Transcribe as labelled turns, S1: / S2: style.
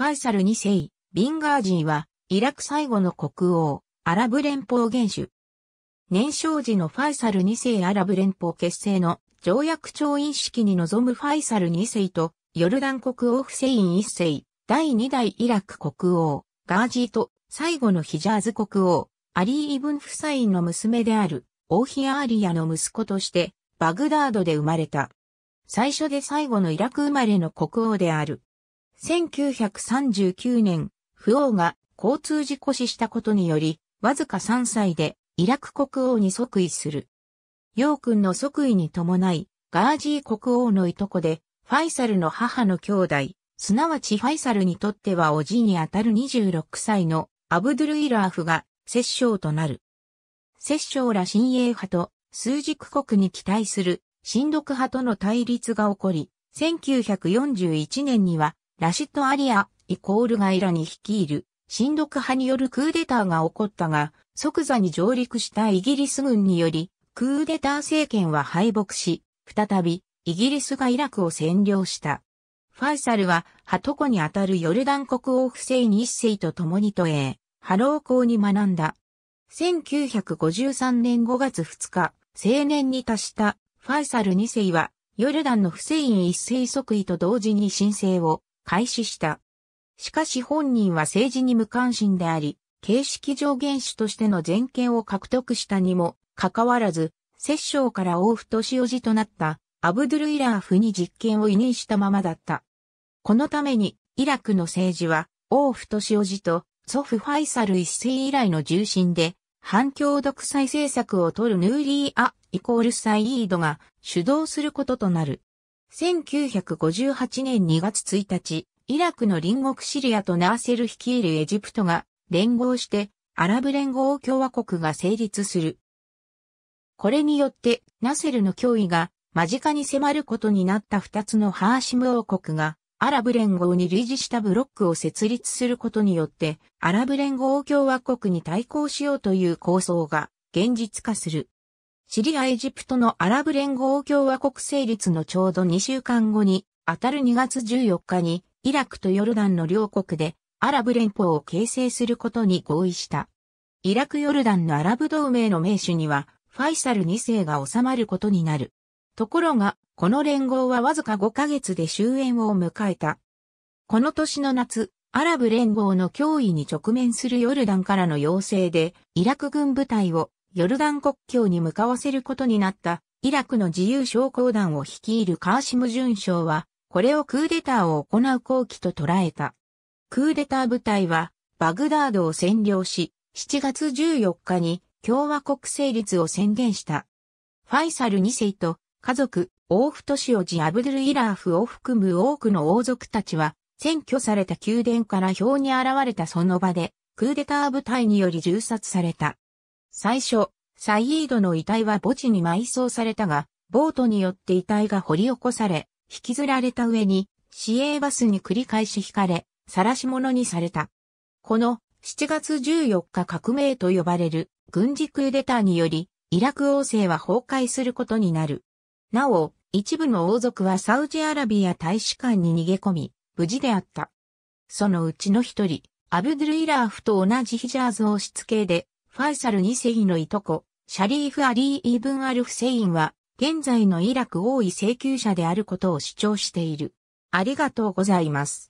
S1: ファイサル2世、ビンガージーは、イラク最後の国王、アラブ連邦元首。年少時のファイサル2世アラブ連邦結成の条約調印式に臨むファイサル2世と、ヨルダン国王フセイン1世、第2代イラク国王、ガージーと、最後のヒジャーズ国王、アリー・イブン・フサインの娘である、オーヒアアリアの息子として、バグダードで生まれた。最初で最後のイラク生まれの国王である。1939年、不王が交通事故死したことにより、わずか3歳でイラク国王に即位する。ヨー君の即位に伴い、ガージー国王のいとこで、ファイサルの母の兄弟、すなわちファイサルにとってはおじにあたる26歳のアブドゥルイラーフが摂政となる。摂政ら新英派と数軸国に期待する新独派との対立が起こり、1941年にはラシッド・アリア、イコールガイラに率いる、親独派によるクーデターが起こったが、即座に上陸したイギリス軍により、クーデター政権は敗北し、再び、イギリスがイラクを占領した。ファイサルは、ハトコにあたるヨルダン国王不正に一世と共に都営、ハロー校に学んだ。1953年5月2日、青年に達したファイサル二世は、ヨルダンのフセイン一世即位と同時に申請を開始した。しかし本人は政治に無関心であり、形式上原種としての全権を獲得したにも、かかわらず、摂政から大としおじとなったアブドゥル・イラーフに実権を委任したままだった。このために、イラクの政治は、王府しおじと、祖父ファイサル一世以来の重心で、反共独裁政策を取るヌーリー・ア・イコール・サイードが主導することとなる。1958年2月1日、イラクの隣国シリアとナーセル率いるエジプトが連合してアラブ連合共和国が成立する。これによってナセルの脅威が間近に迫ることになった二つのハーシム王国がアラブ連合に類似したブロックを設立することによってアラブ連合共和国に対抗しようという構想が現実化する。シリア・エジプトのアラブ連合共和国成立のちょうど2週間後に、あたる2月14日に、イラクとヨルダンの両国で、アラブ連邦を形成することに合意した。イラク・ヨルダンのアラブ同盟の名手には、ファイサル2世が収まることになる。ところが、この連合はわずか5ヶ月で終焉を迎えた。この年の夏、アラブ連合の脅威に直面するヨルダンからの要請で、イラク軍部隊をヨルダン国境に向かわせることになったイラクの自由将校団を率いるカーシム准将は、これをクーデターを行う好機と捉えた。クーデター部隊は、バグダードを占領し、7月14日に共和国成立を宣言した。ファイサル2世と家族、オーフトシオジ・アブドゥル・イラーフを含む多くの王族たちは、占拠された宮殿から票に現れたその場で、クーデター部隊により銃殺された。最初、サイードの遺体は墓地に埋葬されたが、ボートによって遺体が掘り起こされ、引きずられた上に、市営バスに繰り返し引かれ、晒し者にされた。この7月14日革命と呼ばれる軍事クーデターにより、イラク王政は崩壊することになる。なお、一部の王族はサウジアラビア大使館に逃げ込み、無事であった。そのうちの一人、アブドゥルイラーフと同じヒジャーズ王室系で、ファイサル2世のいとこ、シャリーフ・アリー・イーブン・アル・フセインは、現在のイラク王位請求者であることを主張している。ありがとうございます。